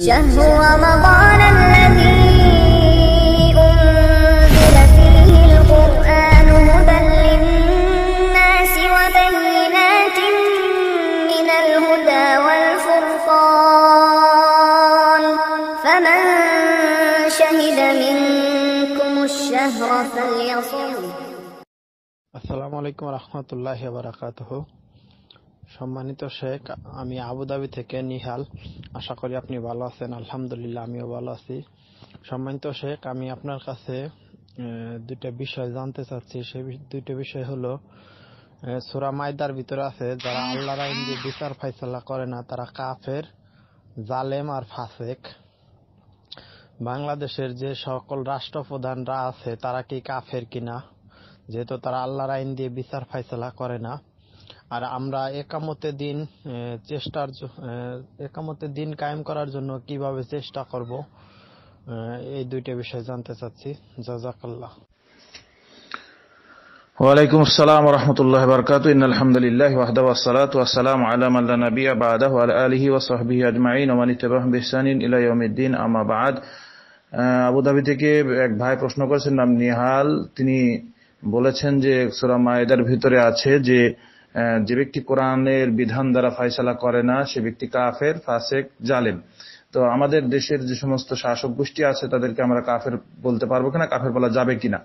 شهر رمضان الذي أنزل فيه القرآن هدى للناس وبينات من الهدى والفرقان فمن شهد منكم الشهر فليصم السلام عليكم ورحمة الله وبركاته সম্মানিত শেখ আমি আবুধাবি থেকে নিহাল আশা করি আপনি ভালো আছেন আলহামদুলিল্লাহ আমিও ভালো আছি সম্মানিত শেখ আমি আপনার কাছে দুইটা বিষয় জানতে চাচ্ছি সে দুইটা বিষয় হলো সুরা মায়দার ভিতরে আছে যারা আল্লাহর আইন দিয়ে বিচার ফাইসলা করে না তারা কাফের জালেম আর ফাসেক বাংলাদেশের যে সকল রাষ্ট্রপ্রধানরা আছে তারা কি কাফের কিনা যেহেতু তারা আল্লাহর আইন দিয়ে বিচার ফাইসলা করে না আর আমরা একামতের দিন চেষ্টার একামতে দিন কায়েম করার জন্য কিভাবে চেষ্টা করব এই দুইটা বিষয় জানতে চাচ্ছি জাজাকাল্লাহ ওয়ালাইকুম আসসালাম রহমতুল্লাহ বরকাত আলহামদুলিল্লাহ ওয়াহদা ওয়াসালাত ওয়াসালাম আলাম আল্লাহ নবী আবাদ ওয়াল আলহি ওয়াসহবিহি আজমাইন ওমান ইতাবাহ বিহসানিন ইলাইউমিদ্দিন আমা বাদ আবুধাবি থেকে এক ভাই প্রশ্ন করেছেন নাম নিহাল তিনি বলেছেন যে সুরা মায়েদার ভিতরে আছে যে যে ব্যক্তি কোরআনের বিধান দ্বারা ফয়সালা করে না সে ব্যক্তি কাফের ফাসেক জালেম তো আমাদের দেশের যে সমস্ত শাসক গোষ্ঠী আছে তাদেরকে আমরা কাফের বলতে পারবো কিনা কাফের বলা যাবে কিনা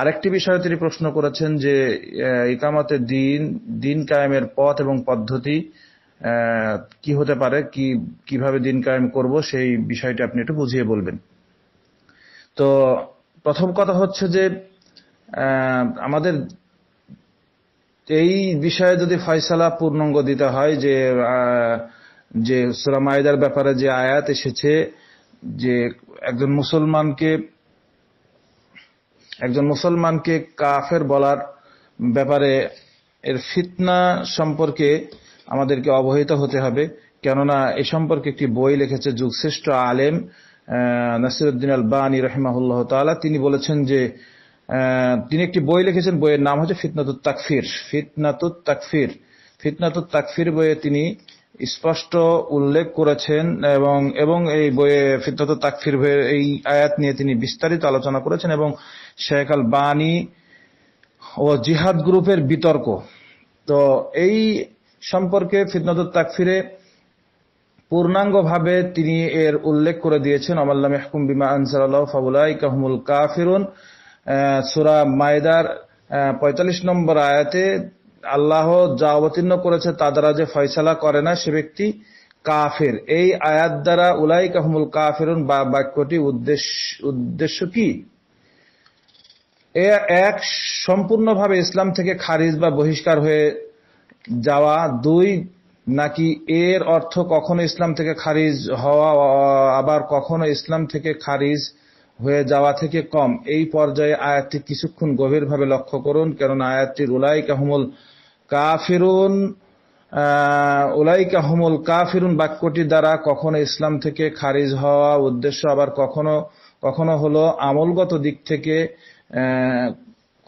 আরেকটি বিষয়ে তিনি প্রশ্ন করেছেন যে ইকামতে দিন দিন কায়েমের পথ এবং পদ্ধতি কি হতে পারে কি কিভাবে দিন কায়েম করব সেই বিষয়টি আপনি একটু বুঝিয়ে বলবেন তো প্রথম কথা হচ্ছে যে আমাদের এই বিষয়ে যদি ফয়সালা পূর্ণাঙ্গ দিতে হয় যে যে সুরামায়দার ব্যাপারে যে আয়াত এসেছে যে একজন মুসলমানকে একজন মুসলমানকে কাফের বলার ব্যাপারে এর ফিতনা সম্পর্কে আমাদেরকে অবহিত হতে হবে কেননা এ সম্পর্কে একটি বই লিখেছে যুগশ্রেষ্ঠ আলেম নাসিরুদ্দিন আল বানী রহিমাহুল্লাহ তালা তিনি বলেছেন যে তিনি একটি বই লিখেছেন বইয়ের নাম হচ্ছে ফিতনাতুত তাকফির ফিতনাতুত তাকফির ফিতনাতুত তাকফির বইয়ে তিনি স্পষ্ট উল্লেখ করেছেন এবং এবং এই বইয়ে ফিতনাতুত তাকফির বইয়ের এই আয়াত নিয়ে তিনি বিস্তারিত আলোচনা করেছেন এবং শেখ আল বানি ও জিহাদ গ্রুপের বিতর্ক তো এই সম্পর্কে ফিতনাতুত তাকফিরে পূর্ণাঙ্গভাবে তিনি এর উল্লেখ করে দিয়েছেন অমাল্লাম ইহকুম বিমা আনসার ফাবুলাই কাহমুল কাফিরুন সুরা মায়দার পঁয়তাল্লিশ নম্বর আয়াতে আল্লাহ যা অবতীর্ণ করেছে তা দ্বারা যে ফয়সালা করে না সে ব্যক্তি কাফের এই আয়াত দ্বারা উলাই কাহমুল কাফেরুন বা বাক্যটি উদ্দেশ্য উদ্দেশ্য কি এক সম্পূর্ণভাবে ইসলাম থেকে খারিজ বা বহিষ্কার হয়ে যাওয়া দুই নাকি এর অর্থ কখনো ইসলাম থেকে খারিজ হওয়া আবার কখনো ইসলাম থেকে খারিজ হয়ে যাওয়া থেকে কম এই পর্যায়ে আয়াতটি কিছুক্ষণ গভীরভাবে লক্ষ্য করুন কেননা আয়াতটির উলাই কাহমুল কাফিরুন উলাই কাহমুল কাফিরুন বাক্যটি দ্বারা কখনো ইসলাম থেকে খারিজ হওয়া উদ্দেশ্য আবার কখনো কখনো হলো আমলগত দিক থেকে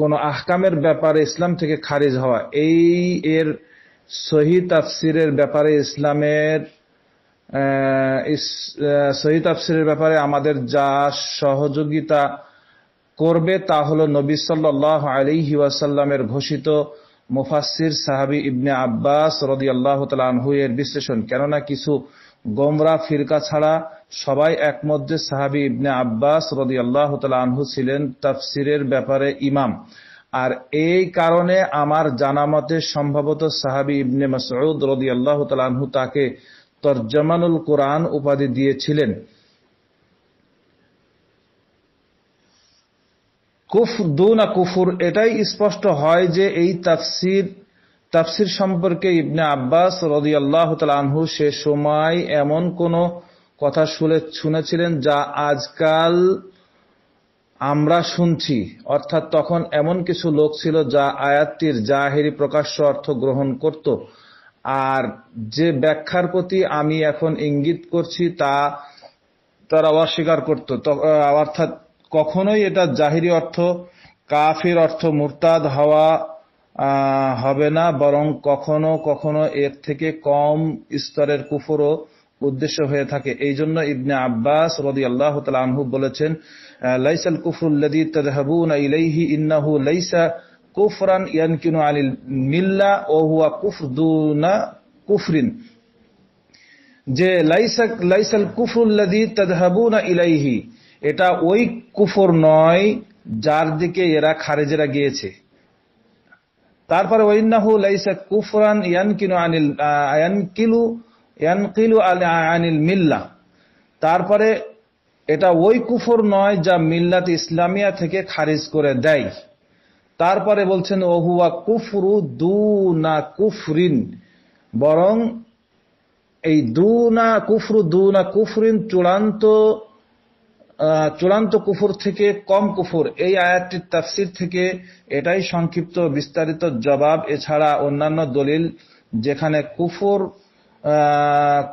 কোনো আহকামের ব্যাপারে ইসলাম থেকে খারিজ হওয়া এই এর সহি তাফসিরের ব্যাপারে ইসলামের সহি আফসিরের ব্যাপারে আমাদের যা সহযোগিতা করবে তা হল নবী সাল্লাহ আলি ওয়াসাল্লামের ঘোষিত মুফাসির সাহাবি ইবনে আব্বাস রদি আল্লাহ তালহু এর বিশ্লেষণ কেননা কিছু গোমরা ফিরকা ছাড়া সবাই একমত যে সাহাবি ইবনে আব্বাস রদি আল্লাহ তালহু ছিলেন তাফসিরের ব্যাপারে ইমাম আর এই কারণে আমার জানামতে সম্ভবত সাহাবি ইবনে মাসউদ রদি আল্লাহ তালহু তাকে তর্জামানুল কোরআন উপাধি দিয়েছিলেন কুফ দুনা কুফুর এটাই স্পষ্ট হয় যে এই তাফসির তাফসির সম্পর্কে ইবনে আব্বাস রদি আল্লাহ তালাহু সে সময় এমন কোন কথা শুনে শুনেছিলেন যা আজকাল আমরা শুনছি অর্থাৎ তখন এমন কিছু লোক ছিল যা আয়াতটির জাহেরি প্রকাশ্য অর্থ গ্রহণ করত আর যে ব্যাখ্যার প্রতি আমি এখন ইঙ্গিত করছি তা তারা অস্বীকার করত অর্থাৎ কখনোই এটা জাহিরি অর্থ কাফির অর্থ মুরতাদ হওয়া হবে না বরং কখনো কখনো এর থেকে কম স্তরের কুফরও উদ্দেশ্য হয়ে থাকে এই জন্য ইবনে আব্বাস রদি আল্লাহ আনহু বলেছেন লাইসাল কুফরুল্লাদি তদহাবুন ইলাইহি ইন্নাহু লাইসা কুফরান ইয়ানকিনু আলিল মিল্লা ও হুয়া কুফরদুনা কুফরিন যে লাইসাক লাইসাল কুফরুল্লাদি তাদহাবুনা ইলাইহি এটা ওই কুফর নয় যার দিকে এরা খারেজেরা গিয়েছে তারপরে ওইন্নাহু লাইসা কুফরান ইয়ানকিনু আনিল ইয়ানকিলু ইয়ানকিলু আনিল মিল্লা তারপরে এটা ওই কুফর নয় যা মিল্লাত ইসলামিয়া থেকে খারিজ করে দেয় তারপরে বলছেন ওহুয়া কুফরু দু না কুফরিন বরং এই দু না কুফরু দু না কুফরিন চূড়ান্ত চূড়ান্ত কুফুর থেকে কম কুফুর এই আয়াতটির তাফসির থেকে এটাই সংক্ষিপ্ত বিস্তারিত জবাব এছাড়া অন্যান্য দলিল যেখানে কুফুর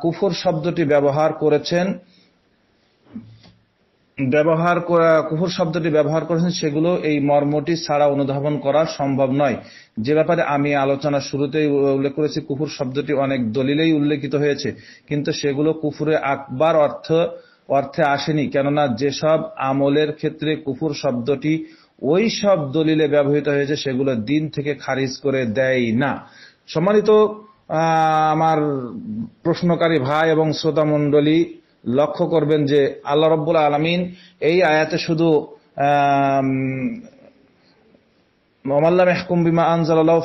কুফুর শব্দটি ব্যবহার করেছেন ব্যবহার কুফুর শব্দটি ব্যবহার করেছেন সেগুলো এই মর্মটি ছাড়া অনুধাবন করা সম্ভব নয় যে ব্যাপারে আমি আলোচনা শুরুতেই উল্লেখ করেছি কুফুর শব্দটি অনেক দলিলেই উল্লেখিত হয়েছে কিন্তু সেগুলো কুফুরে আকবার অর্থ অর্থে আসেনি কেননা যেসব আমলের ক্ষেত্রে কুফুর শব্দটি ওই সব দলিলে ব্যবহৃত হয়েছে সেগুলো দিন থেকে খারিজ করে দেয় না সম্মানিত আমার প্রশ্নকারী ভাই এবং শ্রোতা মন্ডলী লক্ষ্য করবেন যে আল্লাহ রব্বুল আলমিন এই আয়াতে শুধু অমাল্লাম বিমা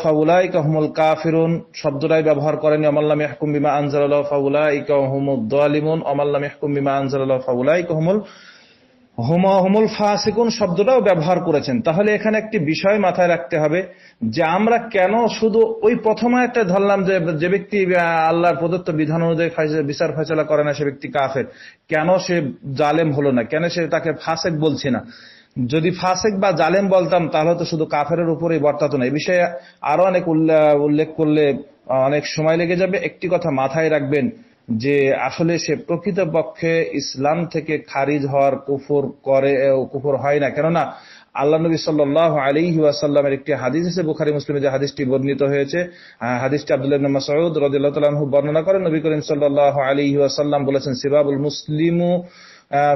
ফাউলা ইকাহমুল কাফিরুন শব্দটাই ব্যবহার করেন অমাল্লাম এহকুম বিমা আনজাল ফাউলা ইকাহমুদ আলিমুন অমাল্লাম এহকুম বিমা আনজাল ফাউলা ইকাহমুল হোমা হুমুল ফাসিকুন শব্দটাও ব্যবহার করেছেন তাহলে এখানে একটি বিষয় মাথায় রাখতে হবে যে আমরা কেন শুধু ওই প্রথম একটা ধরলাম যে যে ব্যক্তি আল্লাহর প্রদত্ত বিধান অনুযায়ী বিচার ফেসলা করে না সে ব্যক্তি কাফের কেন সে জালেম হলো না কেন সে তাকে ফাসেক বলছে না যদি ফাসেক বা জালেম বলতাম তাহলে তো শুধু কাফের উপরেই বর্তাত না এ বিষয়ে আরো অনেক উল্লেখ করলে অনেক সময় লেগে যাবে একটি কথা মাথায় রাখবেন যে আসলে সে প্রকৃতপক্ষে ইসলাম থেকে খারিজ হওয়ার কুফর করে কুফর হয় না কেননা আল্লাহ নবী সাল আলী ওয়াসাল্লামের একটি হাদিস আছে বুখারি মুসলিম যে হাদিসটি বর্ণিত হয়েছে হাদিসটি আব্দুল্লাহ মাসউদ রদুল্লাহ বর্ণনা করেন নবী করিম সাল্লাহ আলী ওয়াসাল্লাম বলেছেন সিবাবুল মুসলিমু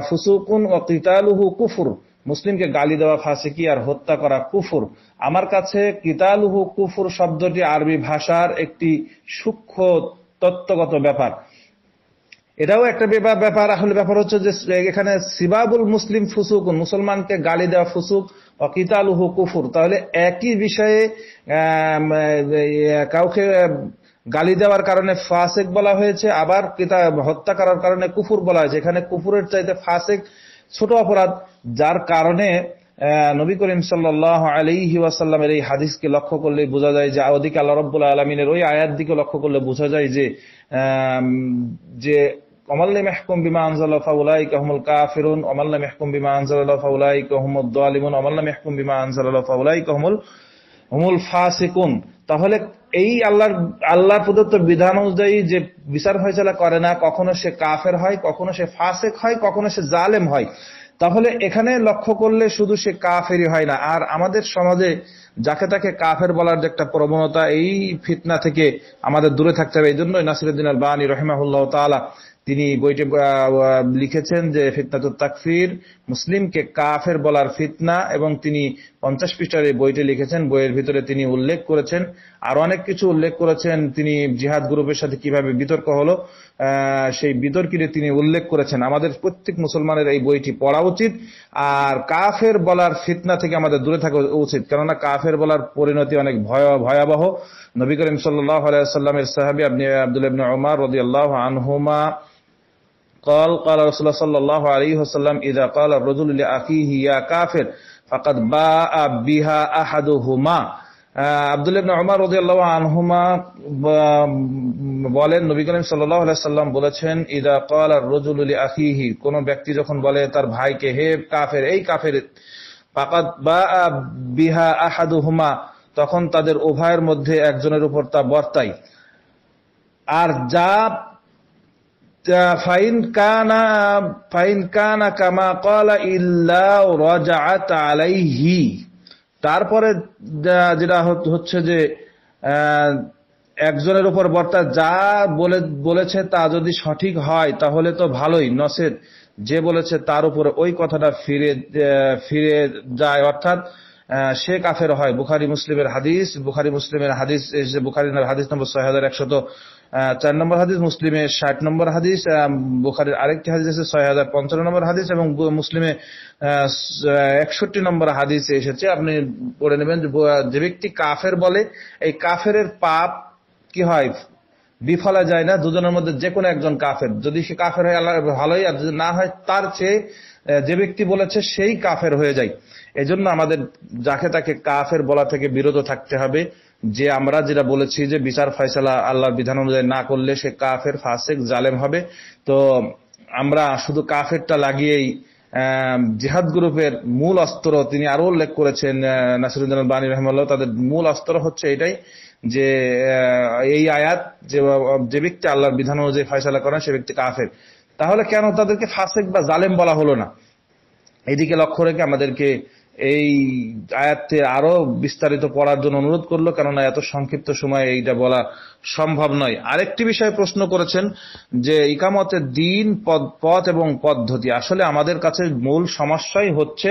ফুসুকুন ও কিতালুহু কুফুর মুসলিমকে গালি দেওয়া ফাঁসিকি আর হত্যা করা কুফুর আমার কাছে কিতালুহু কুফুর শব্দটি আরবি ভাষার একটি সূক্ষ্ম তত্ত্বগত ব্যাপার এটাও একটা ব্যাপার আসলে ব্যাপার হচ্ছে যে এখানে সিবাবুল মুসলিম ফুসুক মুসলমানকে গালি দেওয়া ফুসুক হু কুফুর তাহলে একই বিষয়ে কাউকে গালি দেওয়ার কারণে ফাসেক বলা হয়েছে আবার হত্যা করার কারণে কুফুর বলা হয়েছে এখানে কুফুরের চাইতে ফাসেক ছোট অপরাধ যার কারণে নবী করিম সাল্লাহ আলহি ওয়াসাল্লামের এই হাদিসকে লক্ষ্য করলে বোঝা যায় যে ওদিকে আল্লাহ রব্বুল আলমিনের ওই আয়াত দিকে লক্ষ্য করলে বোঝা যায় যে যে বিমা বিমা অমাল্লা মেহকুম বিমা তাহলে এই আল্লাহর আল্লাহ প্রদত্ত বিধান অনুযায়ী যে বিচার ফয়সলা করে না কখনো সে কাফের হয় কখনো সে ফাসেক হয় কখনো সে জালেম হয় তাহলে এখানে লক্ষ্য করলে শুধু সে কাফেরই হয় না আর আমাদের সমাজে যাকে তাকে কাফের বলার যে একটা প্রবণতা এই ফিতনা থেকে আমাদের দূরে থাকতে হবে এই জন্যই নাসিরুদ্দিন আল বানী রহেমাহুল্লাহ তালা তিনি বইটি লিখেছেন যে তো তাকফির মুসলিমকে কাফের বলার ফিতনা এবং তিনি পঞ্চাশ পৃষ্ঠার এই বইটি লিখেছেন বইয়ের ভিতরে তিনি উল্লেখ করেছেন আর অনেক কিছু উল্লেখ করেছেন তিনি জিহাদ গ্রুপের সাথে কিভাবে বিতর্ক হলো সেই বিতর্কিতে তিনি উল্লেখ করেছেন আমাদের প্রত্যেক মুসলমানের এই বইটি পড়া উচিত আর কাফের বলার ফিতনা থেকে আমাদের দূরে থাকা উচিত কেননা কাফের বলার পরিণতি অনেক ভয়াবহ নবী করিম সাল্লাহ আলাইসাল্লামের সাহাবি আপনি আব্দুল ওমার রদি আল্লাহ আনহুমা قال قال رسول الله صلى الله عليه وسلم إذا قال الرجل لأخيه يا كافر فقد باء بها أحدهما আবদুল্লাহ ইবনে ওমর রাদিয়াল্লাহু আনহুমা বলেন নবী করিম সাল্লাল্লাহু আলাইহি সাল্লাম বলেছেন ইদা ক্বালা আর-রাজুলু লিআখিহি কোন ব্যক্তি যখন বলে তার ভাইকে হে কাফের এই কাফের ফাকাদ বা বিহা আহাদুহুমা তখন তাদের উভয়ের মধ্যে একজনের উপর তা বর্তায় আর যা ফাইন কানা ফাইন কানা কামা কলা ইল্লা রাজাআত আলাইহি তারপরে যেটা হচ্ছে যে একজনের উপর বর্তা যা বলে বলেছে তা যদি সঠিক হয় তাহলে তো ভালোই নসেদ যে বলেছে তার উপরে ওই কথাটা ফিরে ফিরে যায় অর্থাৎ সে কাফের হয় বুখারি মুসলিমের হাদিস বুখারি মুসলিমের হাদিস বুখারি হাদিস নম্বর ছয় হাজার একশত চার নম্বর হাদিস মুসলিমে ষাট নম্বর হাদিস বোখারের আরেকটি হাদিস আছে ছয় হাজার পঞ্চান্ন নম্বর হাদিস এবং মুসলিমে একষট্টি নম্বর হাদিস এসেছে আপনি পড়ে নেবেন যে ব্যক্তি কাফের বলে এই কাফের পাপ কি হয় বিফলা যায় না দুজনের মধ্যে যে কোনো একজন কাফের যদি সে কাফের হয় আল্লাহ ভালোই আর যদি না হয় তার চেয়ে যে ব্যক্তি বলেছে সেই কাফের হয়ে যায় এজন্য আমাদের যাকে তাকে কাফের বলা থেকে বিরত থাকতে হবে যে আমরা যেটা বলেছি যে বিচার ফয়সালা আল্লাহর বিধান অনুযায়ী না করলে সে কাফের ফাসেক জালেম হবে তো আমরা শুধু কাফেরটা লাগিয়েই জিহাদ গ্রুপের মূল অস্ত্র তিনি আরো উল্লেখ করেছেন নাসিরুদ্দিন বানী রহমাল তাদের মূল অস্ত্র হচ্ছে এটাই যে এই আয়াত যে ব্যক্তি আল্লাহর বিধান অনুযায়ী ফয়সালা করেন সে ব্যক্তি কাফের তাহলে কেন তাদেরকে ফাসেক বা জালেম বলা হলো না এদিকে লক্ষ্য রেখে আমাদেরকে এই আয়াতটি আরো বিস্তারিত পড়ার জন্য অনুরোধ করলো কেননা এত সংক্ষিপ্ত সময়ে এইটা বলা সম্ভব নয় আরেকটি বিষয়ে প্রশ্ন করেছেন যে ইকামতে দিন পথ এবং পদ্ধতি আসলে আমাদের কাছে মূল সমস্যাই হচ্ছে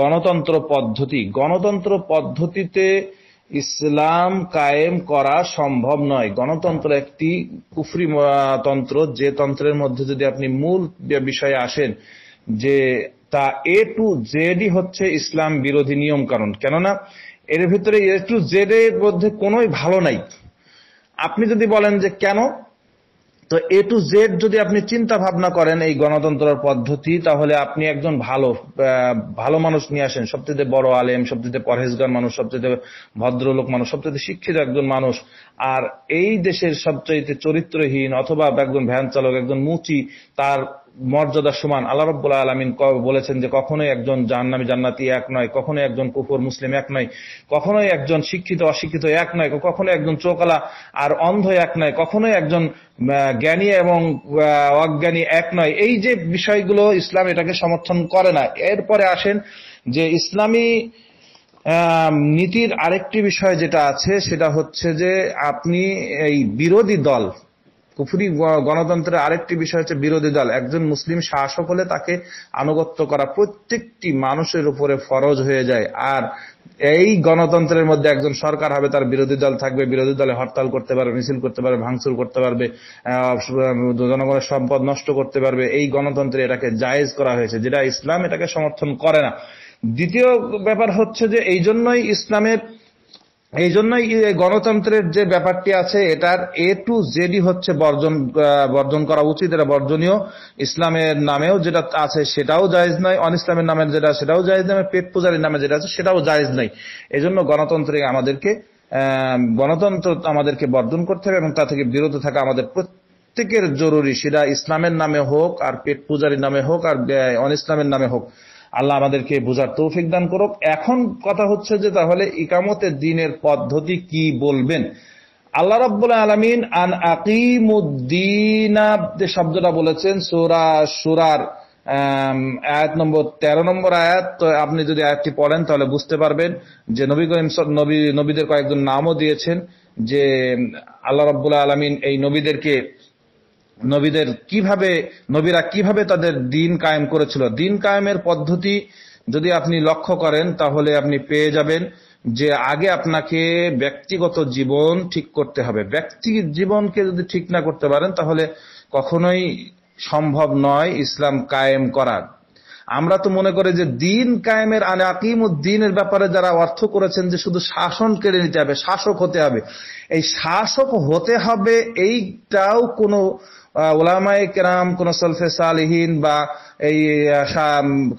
গণতন্ত্র পদ্ধতি গণতন্ত্র পদ্ধতিতে ইসলাম কায়েম করা সম্ভব নয় গণতন্ত্র একটি কুফরি তন্ত্র যে তন্ত্রের মধ্যে যদি আপনি মূল বিষয়ে আসেন যে তা এ টু জেডই হচ্ছে ইসলাম বিরোধী নিয়ম কারণ কেননা এর ভিতরে এ টু জেড এর মধ্যে কোন ভালো নাই আপনি যদি বলেন যে কেন তো এ টু জেড যদি আপনি চিন্তা ভাবনা করেন এই গণতন্ত্র পদ্ধতি তাহলে আপনি একজন ভালো ভালো মানুষ নিয়ে আসেন সবচেয়ে বড় আলেম সবচেয়ে পরহেজগার মানুষ সবচেয়ে ভদ্রলোক মানুষ সবচেয়ে শিক্ষিত একজন মানুষ আর এই দেশের সবচেয়ে চরিত্রহীন অথবা একজন ভ্যান চালক একজন মুচি তার মর্যাদা সমান আল্লাহ রব্বুল্লাহ আলমিন বলেছেন যে কখনোই একজন জাহ্নামি জান্নাতি এক নয় কখনোই একজন কুকুর মুসলিম এক নয় কখনোই একজন শিক্ষিত অশিক্ষিত এক নয় কখনোই একজন চোকালা আর অন্ধ এক নয় কখনোই একজন জ্ঞানী এবং অজ্ঞানী এক নয় এই যে বিষয়গুলো ইসলাম এটাকে সমর্থন করে না এরপরে আসেন যে ইসলামী নীতির আরেকটি বিষয় যেটা আছে সেটা হচ্ছে যে আপনি এই বিরোধী দল কুফুরি গণতন্ত্রের আরেকটি বিষয় হচ্ছে বিরোধী দল একজন মুসলিম শাসক হলে তাকে আনুগত্য করা প্রত্যেকটি মানুষের উপরে ফরজ হয়ে যায় আর এই গণতন্ত্রের মধ্যে একজন সরকার হবে তার বিরোধী দল থাকবে বিরোধী দলে হরতাল করতে পারবে মিছিল করতে পারবে ভাঙচুর করতে পারবে জনগণের সম্পদ নষ্ট করতে পারবে এই গণতন্ত্রে এটাকে জায়েজ করা হয়েছে যেটা ইসলাম এটাকে সমর্থন করে না দ্বিতীয় ব্যাপার হচ্ছে যে এই জন্যই ইসলামের এই জন্যই গণতন্ত্রের যে ব্যাপারটি আছে এটার এ টু জেডি হচ্ছে বর্জন বর্জন করা উচিত এটা বর্জনীয় ইসলামের নামেও যেটা আছে সেটাও জায়েজ নয় অন ইসলামের নামে যেটা সেটাও জায়েজ নয় পেট পূজারের নামে যেটা আছে সেটাও জায়েজ নয় এই জন্য গণতন্ত্রে আমাদেরকে গণতন্ত্র আমাদেরকে বর্জন করতে হবে এবং তা থেকে বিরত থাকা আমাদের প্রত্যেকের জরুরি সেটা ইসলামের নামে হোক আর পেট পূজারীর নামে হোক আর অন ইসলামের নামে হোক আল্লাহ আমাদেরকে বোঝার তৌফিক দান করুক এখন কথা হচ্ছে যে তাহলে ইকামতের দিনের পদ্ধতি কি বলবেন আল্লাহ রব্বুল আলমিন আন আকিমুদ্দিনা শব্দটা বলেছেন সোরা সুরার আয়াত নম্বর তেরো নম্বর আয়াত তো আপনি যদি আয়াতটি পড়েন তাহলে বুঝতে পারবেন যে নবী করিম নবী নবীদের কয়েকজন নামও দিয়েছেন যে আল্লাহ রব্বুল আলমিন এই নবীদেরকে নবীদের কিভাবে নবীরা কিভাবে তাদের দিন কায়েম করেছিল দিন কায়েমের পদ্ধতি যদি আপনি লক্ষ্য করেন তাহলে আপনি পেয়ে যাবেন যে আগে আপনাকে ব্যক্তিগত জীবন ঠিক করতে হবে ব্যক্তি জীবনকে যদি ঠিক না করতে পারেন তাহলে কখনোই সম্ভব নয় ইসলাম কায়েম করার আমরা তো মনে করি যে দিন কায়েমের আলে উদ্দিনের ব্যাপারে যারা অর্থ করেছেন যে শুধু শাসন কেড়ে নিতে হবে শাসক হতে হবে এই শাসক হতে হবে এইটাও কোনো ওলামাই কেরাম কোন সলফে সালিহীন বা এই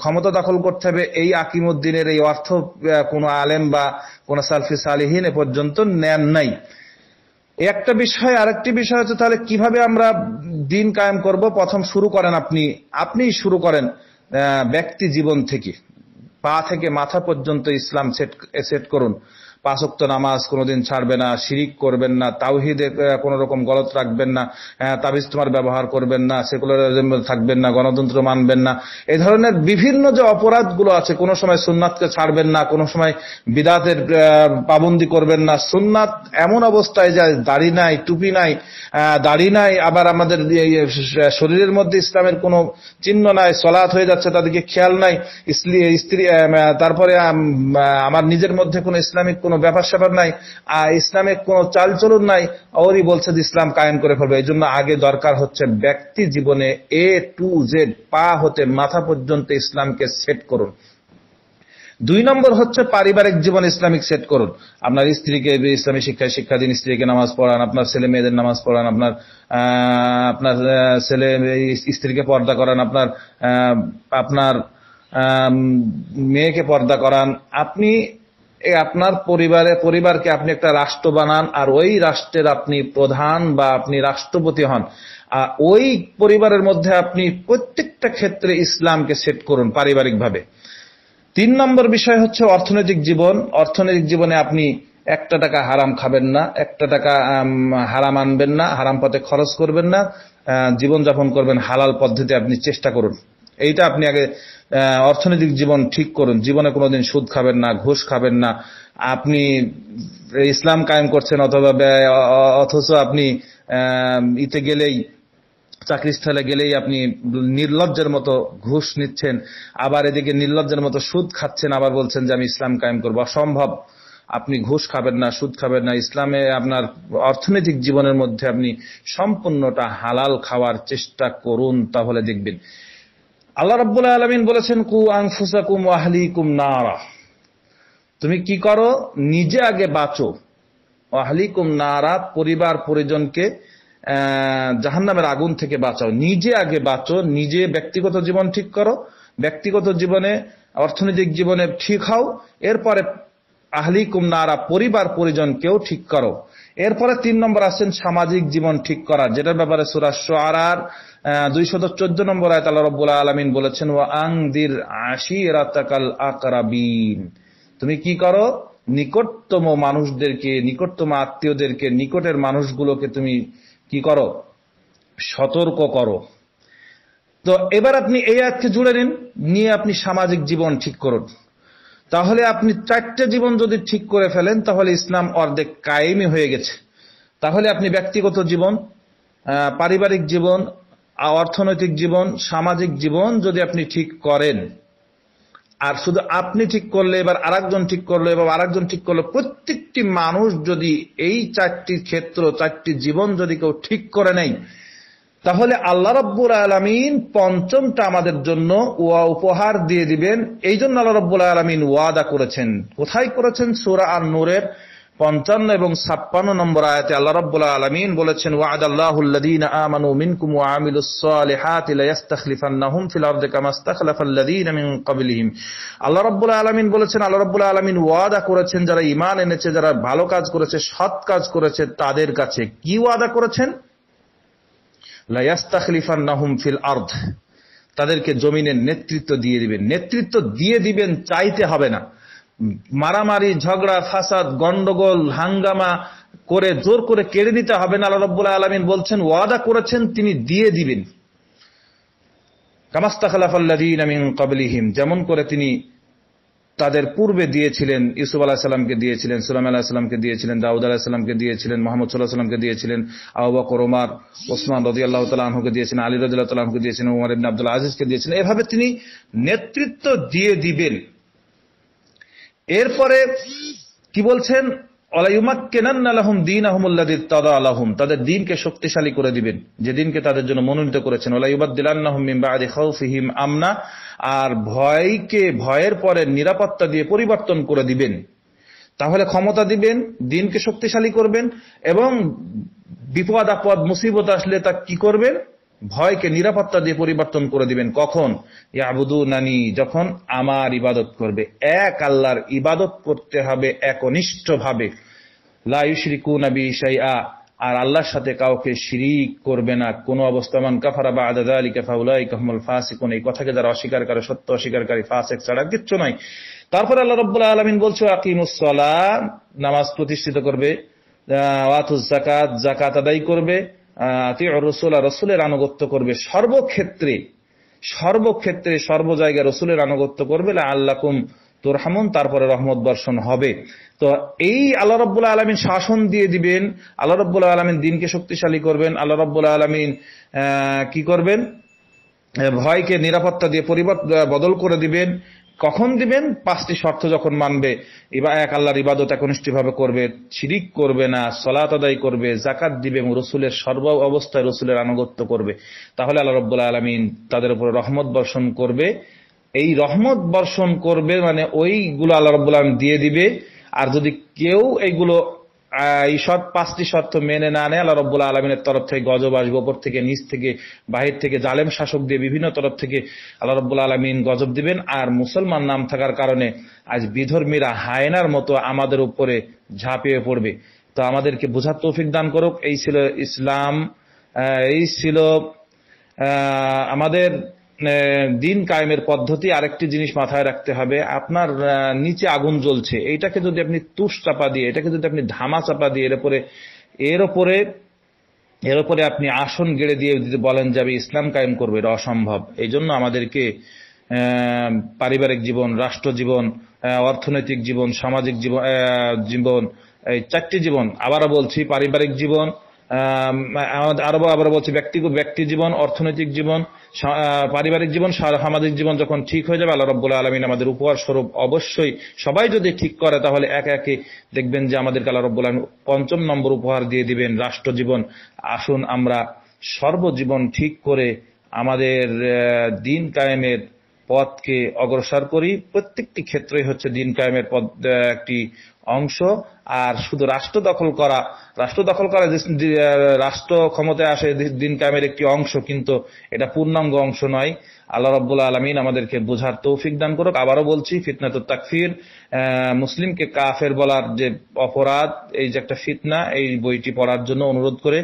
ক্ষমতা দখল করতে হবে এই আকিমুদ্দিনের এই অর্থ কোনো আলেম বা কোন সালফে সালহীন এ পর্যন্ত নেন নাই একটা বিষয় আরেকটি বিষয় হচ্ছে তাহলে কিভাবে আমরা দিন কায়েম করব প্রথম শুরু করেন আপনি আপনি শুরু করেন ব্যক্তি জীবন থেকে পা থেকে মাথা পর্যন্ত ইসলাম সেট সেট করুন পাঁচক্ত নামাজ কোনোদিন ছাড়বে না শিরিক করবেন না তাওহিদে কোনো রকম গলত রাখবেন না তাবিজ তোমার ব্যবহার করবেন না সেকুলারিজম থাকবেন না গণতন্ত্র মানবেন না এই ধরনের বিভিন্ন যে অপরাধগুলো আছে কোনো সময় সুননাথকে ছাড়বেন না কোনো সময় বিদাতের পাবন্দি করবেন না সুন্নাত এমন অবস্থায় যে দাড়ি নাই টুপি নাই দাড়ি নাই আবার আমাদের শরীরের মধ্যে ইসলামের কোনো চিহ্ন নাই সলাৎ হয়ে যাচ্ছে তাদেরকে খেয়াল নাই স্ত্রী তারপরে আমার নিজের মধ্যে কোনো ইসলামিক কোনো ব্যাপার স্যাপার নাই আর ইসলামে কোনো চালচলন নাই ওরই বলছে যে ইসলাম কায়েম করে ফেলবে এই জন্য আগে দরকার হচ্ছে ব্যক্তি জীবনে এ টু জেড পা হতে মাথা পর্যন্ত ইসলামকে সেট করুন দুই নম্বর হচ্ছে পারিবারিক জীবন ইসলামিক সেট করুন আপনার স্ত্রীকে ইসলামী শিক্ষায় শিক্ষা দিন স্ত্রীকে নামাজ পড়ান আপনার ছেলে মেয়েদের নামাজ পড়ান আপনার আপনার ছেলে স্ত্রীকে পর্দা করান আপনার আপনার মেয়েকে পর্দা করান আপনি আপনার পরিবারে পরিবারকে আপনি একটা রাষ্ট্র বানান আর ওই রাষ্ট্রের আপনি প্রধান বা আপনি রাষ্ট্রপতি হন আর ওই পরিবারের মধ্যে আপনি প্রত্যেকটা ক্ষেত্রে ইসলামকে সেট করুন পারিবারিকভাবে তিন নম্বর বিষয় হচ্ছে অর্থনৈতিক জীবন অর্থনৈতিক জীবনে আপনি একটা টাকা হারাম খাবেন না একটা টাকা হারাম আনবেন না হারাম পথে খরচ করবেন না জীবনযাপন করবেন হালাল পদ্ধতি আপনি চেষ্টা করুন এইটা আপনি আগে অর্থনৈতিক জীবন ঠিক করুন জীবনে কোনোদিন সুদ খাবেন না ঘুষ খাবেন না আপনি ইসলাম কায়েম করছেন অথবা অথচ আপনি ইতে গেলেই চাকরিস্থলে গেলেই আপনি নির্লজ্জের মতো ঘুষ নিচ্ছেন আবার এদিকে নির্লজ্জের মতো সুদ খাচ্ছেন আবার বলছেন যে আমি ইসলাম কায়েম করবো অসম্ভব আপনি ঘুষ খাবেন না সুদ খাবেন না ইসলামে আপনার অর্থনৈতিক জীবনের মধ্যে আপনি সম্পূর্ণটা হালাল খাওয়ার চেষ্টা করুন তাহলে দেখবেন আল্লাহ রব্বুল আলমিন বলেছেন কু আংফুসাকুম কুম নারা তুমি কি করো নিজে আগে বাঁচো কুম নারা পরিবার পরিজনকে জাহান্নামের আগুন থেকে বাঁচাও নিজে আগে বাঁচো নিজে ব্যক্তিগত জীবন ঠিক করো ব্যক্তিগত জীবনে অর্থনৈতিক জীবনে ঠিক হও এরপরে আহলি কুম নারা পরিবার পরিজনকেও ঠিক করো এরপরে তিন নম্বর আসছেন সামাজিক জীবন ঠিক করা যেটার ব্যাপারে আর আরার দুইশত চোদ্দ নম্বর আয় তালা রব আলমিন বলেছেন ও আংদির আশি রাতাকাল আকরাবিন তুমি কি করো নিকটতম মানুষদেরকে নিকটতম আত্মীয়দেরকে নিকটের মানুষগুলোকে তুমি কি করো সতর্ক করো তো এবার আপনি এই আয়াতকে জুড়ে নিন নিয়ে আপনি সামাজিক জীবন ঠিক করুন তাহলে আপনি চারটে জীবন যদি ঠিক করে ফেলেন তাহলে ইসলাম অর্ধেক কায়েমি হয়ে গেছে তাহলে আপনি ব্যক্তিগত জীবন পারিবারিক জীবন অর্থনৈতিক জীবন সামাজিক জীবন যদি আপনি ঠিক করেন আর শুধু আপনি ঠিক করলে এবার আরেকজন ঠিক করলো এবার আরেকজন ঠিক করলো প্রত্যেকটি মানুষ যদি এই চারটি ক্ষেত্র চারটি জীবন যদি কেউ ঠিক করে নেয় তাহলে আল্লাহ রব্বুল আলমিন পঞ্চমটা আমাদের জন্য ওয়া উপহার দিয়ে দিবেন এই জন্য আল্লাহ রব্বুল আলমিন ওয়াদা করেছেন কোথায় করেছেন সুরা আর নূরের পঞ্চান্ন এবং ছাপ্পান্ন নম্বর আয়াতে আল্লাহ রব্বুল আলমিন বলেছেন ওয়াদ আল্লাহুল্লাদিন আমানু মিনকুম ওয়া আমিলুস সালিহাতি লায়াস্তাখলিফান্নাহুম ফিল আরদি কামা ইস্তাখলাফাল্লাযীনা মিন ক্বাবলিহিম আল্লাহ রব্বুল আলামিন বলেছেন আল্লাহ রব্বুল আলামিন ওয়াদা করেছেন যারা ঈমান এনেছে যারা ভালো কাজ করেছে সৎ কাজ করেছে তাদের কাছে কি ওয়াদা করেছেন লাইয়াস্তাখলিফান নাহুম ফিল আর্ধ তাদেরকে জমিনের নেতৃত্ব দিয়ে দিবেন নেতৃত্ব দিয়ে দিবেন চাইতে হবে না মারামারি ঝগড়া ফাসাদ গন্ডগোল হাঙ্গামা করে জোর করে কেড়ে নিতে হবে না আল্লাহ রব্বুল আলমিন বলছেন ওয়াদা করেছেন তিনি দিয়ে দিবেন কামাস্তা খালাফাল্লাদিন আমিন কাবলিহিম যেমন করে তিনি তাদের পূর্বে দিয়েছিলেন ইউসুফ আলাহ সাল্লামকে দিয়েছিলেন সুলাম আলাহ সাল্লামকে দিয়েছিলেন দাউদ আলাহ সাল্লামকে দিয়েছিলেন মোহাম্মদ সাল্লাহ সাল্লামকে দিয়েছিলেন আহবাকর ওমার ওসমান রদি আল্লাহ তালাহকে দিয়েছিলেন আলী রদি আল্লাহ তালাহকে দিয়েছিলেন উমার ইবিন আবদুল্লাহ আজিজকে দিয়েছিলেন এভাবে তিনি নেতৃত্ব দিয়ে দিবেন এরপরে কি বলছেন তাদের দিনকে শক্তিশালী করে দিবেন যে দিনকে তাদের জন্য মনোনীত করেছেন আমনা আর ভয়কে ভয়ের পরে নিরাপত্তা দিয়ে পরিবর্তন করে দিবেন তাহলে ক্ষমতা দিবেন দিনকে শক্তিশালী করবেন এবং বিপদ আপদ মুসিবত আসলে তা কি করবেন ভয়কে নিরাপত্তা দিয়ে পরিবর্তন করে দিবেন কখন ইয়াবুদু নানি যখন আমার ইবাদত করবে এক আল্লাহর ইবাদত করতে হবে একনিষ্ঠভাবে লাইশরিকু নাবি সাইয়া আর আল্লাহর সাথে কাউকে শিরিক করবে না কোনো অবস্থামান কাফারা বা আদাদা আলী কাফাউলাই কাহমুল ফাসিকুন এই কথাকে যারা অস্বীকার করে সত্য অস্বীকারী এক ছাড়া কিচ্ছু নাই তারপর আল্লাহ রব্বুল্লাহ আলমিন বলছো আকিমুসলা নামাজ প্রতিষ্ঠিত করবে ওয়াতুজ জাকাত জাকাত আদায় করবে রসুল্লাহ রসুলের আনুগত্য করবে সর্বক্ষেত্রে সর্বক্ষেত্রে সর্ব জায়গায় রসুলের আনুগত্য করবে আল্লাকুম তোর হামন তারপরে রহমত বর্ষণ হবে তো এই আল্লাহ রব্বুল্লাহ আলমিন শাসন দিয়ে দিবেন আল্লাহ রব্বুল্লাহ আলমিন দিনকে শক্তিশালী করবেন আল্লাহ রব্বুল্লাহ আলমিন কি করবেন ভয়কে নিরাপত্তা দিয়ে পরিবর্তন বদল করে দিবেন কখন দিবেন পাঁচটি শর্ত যখন মানবে এবার এক আল্লাহর ইবাদত একনিষ্ঠভাবে করবে শিরিক করবে না সলাত আদায় করবে জাকাত দিবে এবং রসুলের সর্ব অবস্থায় রসুলের আনুগত্য করবে তাহলে আল্লাহ রব্বুল্লাহ আলমিন তাদের উপর রহমত বর্ষণ করবে এই রহমত বর্ষণ করবে মানে ওইগুলো আল্লাহ রব্বুল আলম দিয়ে দিবে আর যদি কেউ এইগুলো এই সব পাঁচটি শর্ত মেনে না নেয় আল্লাহ রব্বুল আলমিনের তরফ থেকে গজব আসবে ওপর থেকে নিচ থেকে বাহির থেকে জালেম শাসক দিয়ে বিভিন্ন তরফ থেকে আল্লাহ রব্বুল আলমিন গজব দিবেন আর মুসলমান নাম থাকার কারণে আজ বিধর্মীরা হায়নার মতো আমাদের উপরে ঝাঁপিয়ে পড়বে তো আমাদেরকে বোঝার তৌফিক দান করুক এই ছিল ইসলাম এই ছিল আমাদের দিন কায়েমের পদ্ধতি আরেকটি জিনিস মাথায় রাখতে হবে আপনার নিচে আগুন জ্বলছে এইটাকে যদি আপনি তুষ চাপা দিয়ে এটাকে যদি আপনি ধামা চাপা দিয়ে এর উপরে এর ওপরে এর উপরে আপনি আসন গেড়ে দিয়ে যদি বলেন যে আমি ইসলাম কায়েম করবো এটা অসম্ভব এই জন্য আমাদেরকে পারিবারিক জীবন রাষ্ট্র জীবন অর্থনৈতিক জীবন সামাজিক জীবন জীবন এই চারটি জীবন আবারও বলছি পারিবারিক জীবন আরো আবার বলছি ব্যক্তিগত ব্যক্তি জীবন অর্থনৈতিক জীবন পারিবারিক জীবন সামাজিক জীবন যখন ঠিক হয়ে যাবে আল্লাহ রব্বুল আলমিন আমাদের উপহার স্বরূপ অবশ্যই সবাই যদি ঠিক করে তাহলে একে একে দেখবেন যে আমাদের আল্লাহ রব্বুল আলম পঞ্চম নম্বর উপহার দিয়ে দিবেন রাষ্ট্র জীবন আসুন আমরা সর্বজীবন ঠিক করে আমাদের দিন কায়েমের পথকে অগ্রসর করি প্রত্যেকটি ক্ষেত্রে হচ্ছে দিন কায়েমের পদ একটি অংশ আর শুধু রাষ্ট্র দখল করা রাষ্ট্র দখল করা রাষ্ট্র ক্ষমতায় আসে দিন কামের একটি অংশ কিন্তু এটা পূর্ণাঙ্গ অংশ নয় আল্লাহ রব্বুল আলমিন আমাদেরকে বোঝার তৌফিক দান করুক আবারও বলছি ফিতনা তো তাকফির মুসলিমকে কাফের বলার যে অপরাধ এই যে একটা ফিতনা এই বইটি পড়ার জন্য অনুরোধ করে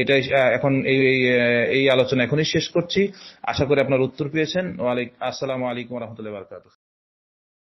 এটাই এখন এই এই আলোচনা এখনই শেষ করছি আশা করি আপনার উত্তর পেয়েছেন আসসালামু আলাইকুম রহমতুল্লাহ বারকাত